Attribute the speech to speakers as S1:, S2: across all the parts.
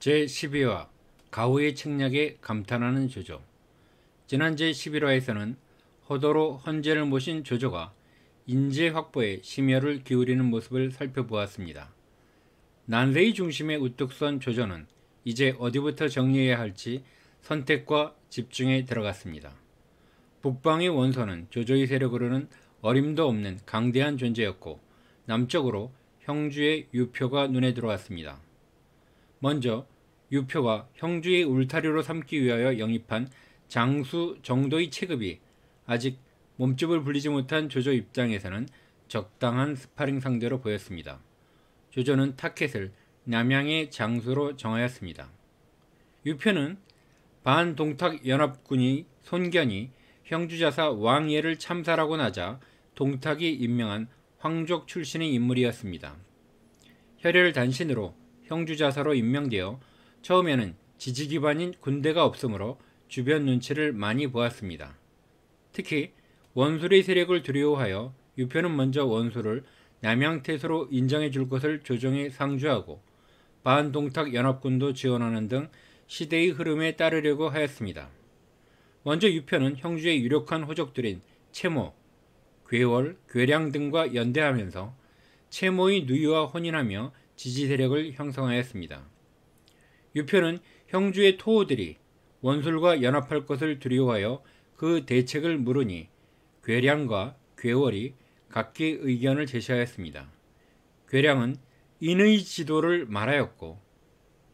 S1: 제12화 가후의 책략에 감탄하는 조조 지난 제11화에서는 허도로 헌제를 모신 조조가 인재 확보에 심혈을 기울이는 모습을 살펴보았습니다. 난세의 중심에 우뚝 선 조조는 이제 어디부터 정리해야 할지 선택과 집중에 들어갔습니다. 북방의 원소는 조조의 세력으로는 어림도 없는 강대한 존재였고 남쪽으로 형주의 유표가 눈에 들어왔습니다. 먼저 유표가 형주의 울타리로 삼기 위하여 영입한 장수 정도의 체급이 아직 몸집을 불리지 못한 조조 입장에서는 적당한 스파링 상대로 보였습니다. 조조는 타켓을 남양의 장수로 정하였습니다. 유표는 반동탁연합군이 손견이 형주자사 왕예를 참살하고 나자 동탁이 임명한 황족 출신의 인물이었습니다. 혈혈 단신으로 형주자사로 임명되어 처음에는 지지 기반인 군대가 없으므로 주변 눈치를 많이 보았습니다. 특히 원술의 세력을 두려워하여 유표는 먼저 원술을 남양태수로 인정해 줄 것을 조정에 상주하고 반동탁 연합군도 지원하는 등 시대의 흐름에 따르려고 하였습니다. 먼저 유표는 형주의 유력한 호적들인 채모, 괴월, 괴량 등과 연대하면서 채모의 누이와 혼인하며 지지 세력을 형성하였습니다. 유표는 형주의 토호들이 원술과 연합할 것을 두려워하여 그 대책을 물으니 괴량과 괴월이 각기 의견을 제시하였습니다. 괴량은 인의 지도를 말하였고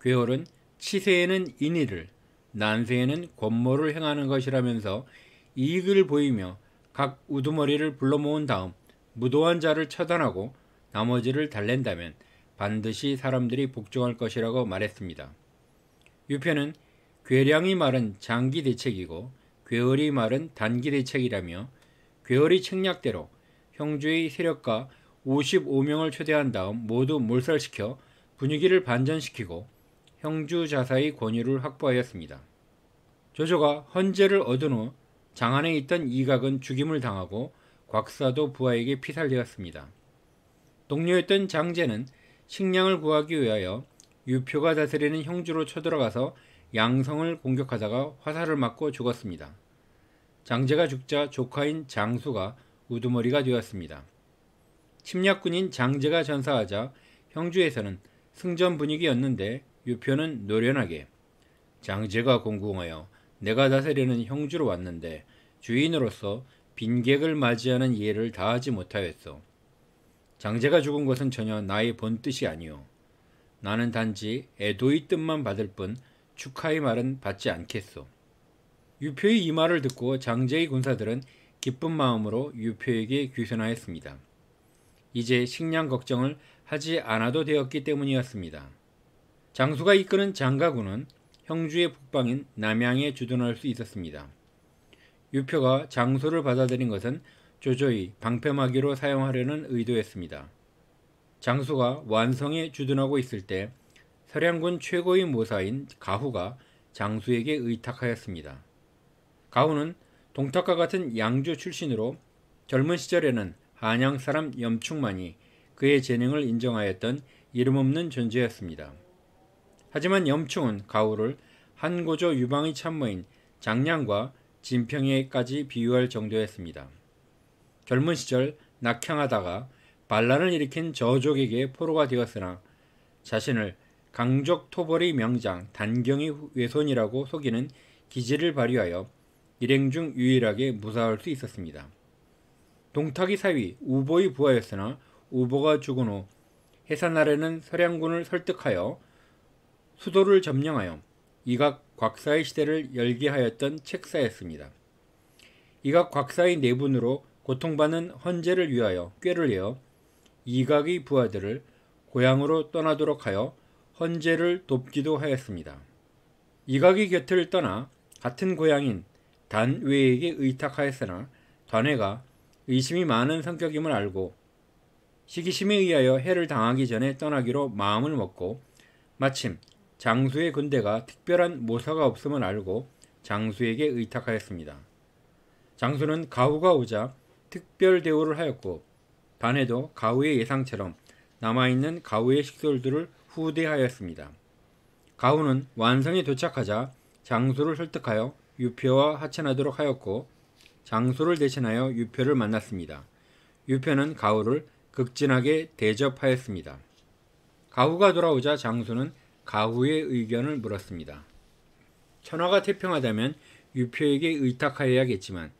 S1: 괴월은 치세에는 인의를 난세에는 권모를 행하는 것이라면서 이익을 보이며 각 우두머리를 불러 모은 다음 무도한 자를 처단하고 나머지를 달랜다면 반드시 사람들이 복종할 것이라고 말했습니다. 유표는 괴량이 말은 장기 대책이고 괴월이 말은 단기 대책이라며 괴월이 책략대로 형주의 세력과 55명을 초대한 다음 모두 몰살시켜 분위기를 반전시키고 형주 자사의 권유를 확보하였습니다. 조조가 헌제를 얻은 후 장안에 있던 이각은 죽임을 당하고 곽사도 부하에게 피살되었습니다. 동료였던 장제는 식량을 구하기 위하여 유표가 다스리는 형주로 쳐들어가서 양성을 공격하다가 화살을 맞고 죽었습니다. 장제가 죽자 조카인 장수가 우두머리가 되었습니다. 침략군인 장제가 전사하자 형주에서는 승전 분위기였는데 유표는 노련하게 장제가 공공하여 내가 다스리는 형주로 왔는데 주인으로서 빈객을 맞이하는 예를 다하지 못하였소. 장제가 죽은 것은 전혀 나의 본 뜻이 아니오 나는 단지 애도의 뜻만 받을 뿐 축하의 말은 받지 않겠소. 유표의 이 말을 듣고 장제의 군사들은 기쁜 마음으로 유표에게 귀순하였습니다. 이제 식량 걱정을 하지 않아도 되었기 때문이었습니다. 장수가 이끄는 장가군은 형주의 북방인 남양에 주둔할 수 있었습니다. 유표가 장수를 받아들인 것은 조조히 방패막이로 사용하려는 의도였습니다. 장수가 완성에 주둔하고 있을 때 서량군 최고의 모사인 가후가 장수에게 의탁하였습니다. 가후는 동탁과 같은 양주 출신으로 젊은 시절에는 한양 사람 염충만이 그의 재능을 인정하였던 이름없는 존재였습니다. 하지만 염충은 가후를 한고조 유방의 참모인 장량과 진평에까지 비유할 정도였습니다. 젊은 시절 낙향하다가 반란을 일으킨 저족에게 포로가 되었으나 자신을 강적 토벌의 명장 단경의 외손이라고 속이는 기지를 발휘하여 일행 중 유일하게 무사할 수 있었습니다. 동탁이 사위 우보의 부하였으나 우보가 죽은 후 해산하려는 서량군을 설득하여 수도를 점령하여 이각 곽사의 시대를 열게 하였던 책사였습니다. 이각 곽사의 내분으로 고통받는 헌제를 위하여 꾀를 내어 이각의 부하들을 고향으로 떠나도록 하여 헌제를 돕기도 하였습니다. 이각의 곁을 떠나 같은 고향인 단외에게 의탁하였으나 단회가 의심이 많은 성격임을 알고 시기심에 의하여 해를 당하기 전에 떠나기로 마음을 먹고 마침 장수의 군대가 특별한 모사가 없음을 알고 장수에게 의탁하였습니다. 장수는 가후가 오자 특별 대우를 하였고 반에도 가후의 예상처럼 남아있는 가후의 식솔들을 후대하였습니다. 가후는 완성에 도착하자 장수를 설득하여 유표와 하천하도록 하였고 장수를 대신하여 유표를 만났습니다. 유표는 가후를 극진하게 대접하였습니다. 가후가 돌아오자 장수는 가후의 의견을 물었습니다. 천하가 태평하다면 유표에게 의탁하여야겠지만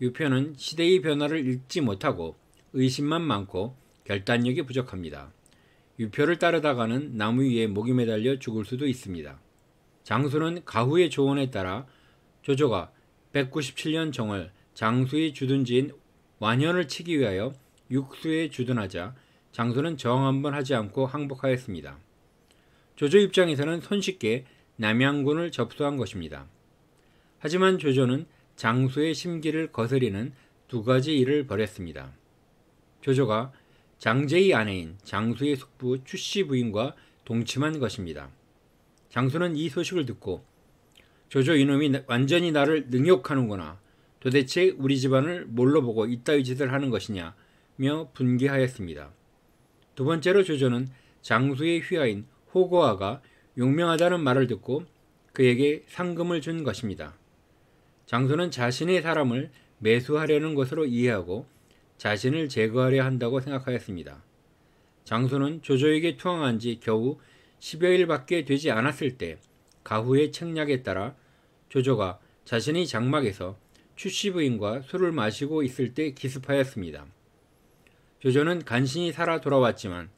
S1: 유표는 시대의 변화를 읽지 못하고 의심만 많고 결단력이 부족합니다. 유표를 따르다가는 나무 위에 목이 매달려 죽을 수도 있습니다. 장수는 가후의 조언에 따라 조조가 197년 정월 장수의 주둔지인 완현을 치기 위하여 육수에 주둔하자 장수는 저항 한번 하지 않고 항복하였습니다. 조조 입장에서는 손쉽게 남양군을 접수한 것입니다. 하지만 조조는 장수의 심기를 거스리는 두 가지 일을 벌였습니다. 조조가 장제의 아내인 장수의 숙부 추씨 부인과 동침한 것입니다. 장수는 이 소식을 듣고 조조 이놈이 완전히 나를 능욕하는구나. 도대체 우리 집안을 뭘로 보고 이따위 짓을 하는 것이냐며 분개하였습니다. 두 번째로 조조는 장수의 휘하인 호거아가 용명하다는 말을 듣고 그에게 상금을 준 것입니다. 장소는 자신의 사람을 매수하려는 것으로 이해하고 자신을 제거하려 한다고 생각하였습니다. 장소는 조조에게 투항한 지 겨우 10여일 밖에 되지 않았을 때 가후의 책략에 따라 조조가 자신의 장막에서 출시 부인과 술을 마시고 있을 때 기습하였습니다. 조조는 간신히 살아 돌아왔지만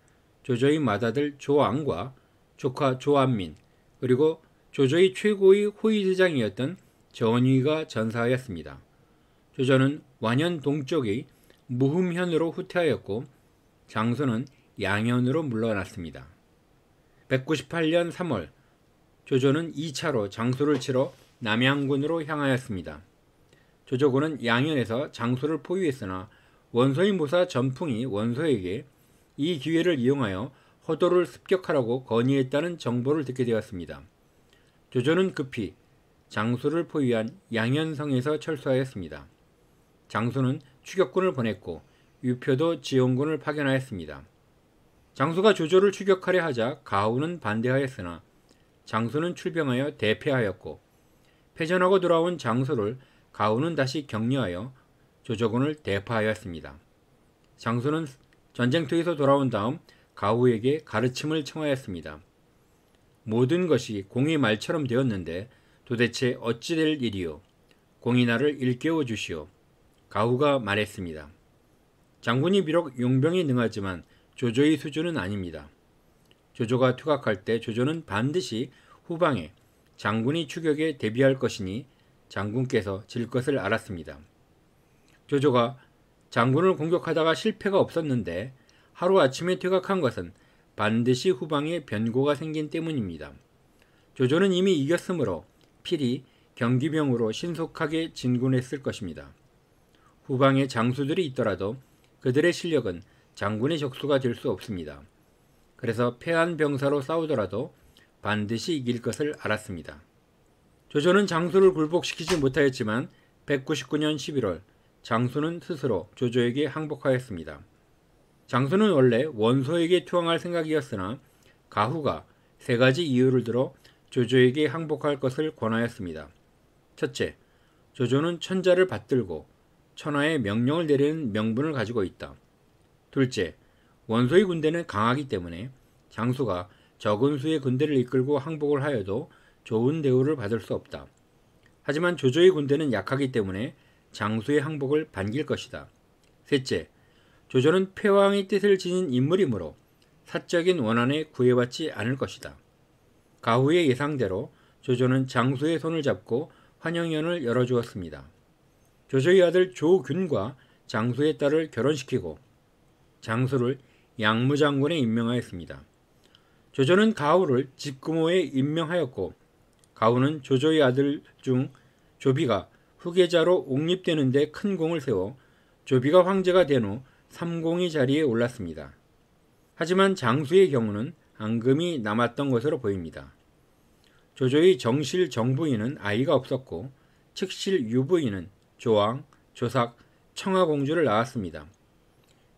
S1: 조조의 맏아들 조왕과 조카 조안민 그리고 조조의 최고의 호위대장이었던 전위가 전사하였습니다. 조조는 완연 동쪽이 무흠현으로 후퇴하였고 장수는 양현으로 물러났습니다. 198년 3월 조조는 2차로 장수를 치러 남양군으로 향하였습니다. 조조군은 양현에서 장수를 포위했으나 원소의 모사 전풍이 원소에게 이 기회를 이용하여 허도를 습격하라고 건의했다는 정보를 듣게 되었습니다. 조조는 급히 장수를 포위한 양현성에서 철수하였습니다. 장수는 추격군을 보냈고 유표도 지원군을 파견하였습니다. 장수가 조조를 추격하려 하자 가후는 반대하였으나 장수는 출병하여 대패하였고 패전하고 돌아온 장수를 가후는 다시 격려하여 조조군을 대파하였습니다. 장수는 전쟁터에서 돌아온 다음 가후에게 가르침을 청하였습니다. 모든 것이 공의 말처럼 되었는데 도대체 어찌될 일이요? 공이 나를 일깨워 주시오. 가후가 말했습니다. 장군이 비록 용병이 능하지만 조조의 수준은 아닙니다. 조조가 투각할 때 조조는 반드시 후방에 장군이 추격에 대비할 것이니 장군께서 질 것을 알았습니다. 조조가 장군을 공격하다가 실패가 없었는데 하루아침에 퇴각한 것은 반드시 후방에 변고가 생긴 때문입니다. 조조는 이미 이겼으므로 필이 경기병으로 신속하게 진군했을 것입니다. 후방에 장수들이 있더라도 그들의 실력은 장군의 적수가 될 수 없습니다. 그래서 패한 병사로 싸우더라도 반드시 이길 것을 알았습니다. 조조는 장수를 굴복시키지 못하였지만 199년 11월 장수는 스스로 조조에게 항복하였습니다. 장수는 원래 원소에게 투항할 생각이었으나 가후가 세 가지 이유를 들어 조조에게 항복할 것을 권하였습니다. 첫째, 조조는 천자를 받들고 천하에 명령을 내리는 명분을 가지고 있다. 둘째, 원소의 군대는 강하기 때문에 장수가 적은 수의 군대를 이끌고 항복을 하여도 좋은 대우를 받을 수 없다. 하지만 조조의 군대는 약하기 때문에 장수의 항복을 반길 것이다. 셋째, 조조는 패왕의 뜻을 지닌 인물이므로 사적인 원한에 구애받지 않을 것이다. 가후의 예상대로 조조는 장수의 손을 잡고 환영연을 열어주었습니다. 조조의 아들 조균과 장수의 딸을 결혼시키고 장수를 양무장군에 임명하였습니다. 조조는 가후를 집구모에 임명하였고 가후는 조조의 아들 중 조비가 후계자로 옹립되는 데 큰 공을 세워 조비가 황제가 된 후 삼공의 자리에 올랐습니다. 하지만 장수의 경우는 앙금이 남았던 것으로 보입니다. 조조의 정실 정부인은 아이가 없었고 측실 유부인은 조왕, 조삭, 청하공주를 낳았습니다.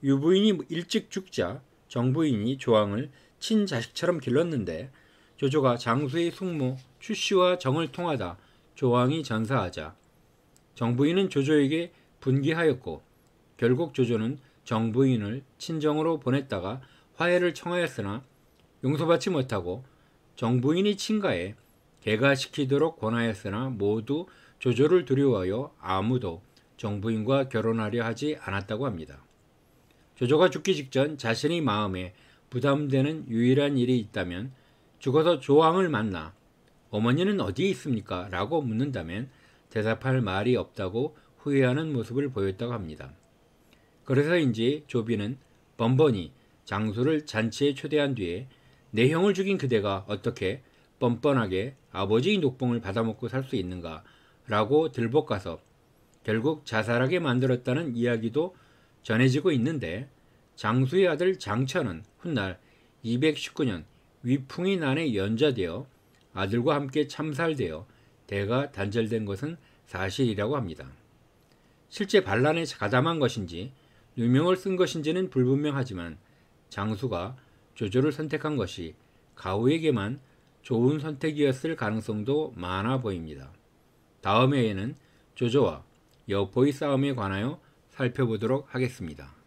S1: 유부인이 일찍 죽자 정부인이 조왕을 친자식처럼 길렀는데 조조가 장수의 숙모 추씨와 정을 통하다 조왕이 전사하자 정부인은 조조에게 분기하였고 결국 조조는 정부인을 친정으로 보냈다가 화해를 청하였으나 용서받지 못하고 정부인이 친가에 개가시키도록 권하였으나 모두 조조를 두려워하여 아무도 정부인과 결혼하려 하지 않았다고 합니다. 조조가 죽기 직전 자신의 마음에 부담되는 유일한 일이 있다면 죽어서 조왕을 만나 어머니는 어디에 있습니까? 라고 묻는다면 대답할 말이 없다고 후회하는 모습을 보였다고 합니다. 그래서인지 조비는 번번이 장수를 잔치에 초대한 뒤에 내 형을 죽인 그대가 어떻게 뻔뻔하게 아버지의 녹봉을 받아먹고 살 수 있는가 라고 들볶아서 결국 자살하게 만들었다는 이야기도 전해지고 있는데 장수의 아들 장천은 훗날 219년 위풍이 난에 연좌되어 아들과 함께 참살되어 대가 단절된 것은 사실이라고 합니다. 실제 반란에 가담한 것인지 누명을 쓴 것인지는 불분명하지만 장수가 조조를 선택한 것이 가오에게만 좋은 선택이었을 가능성도 많아 보입니다. 다음 회에는 조조와 여포의 싸움에 관하여 살펴보도록 하겠습니다.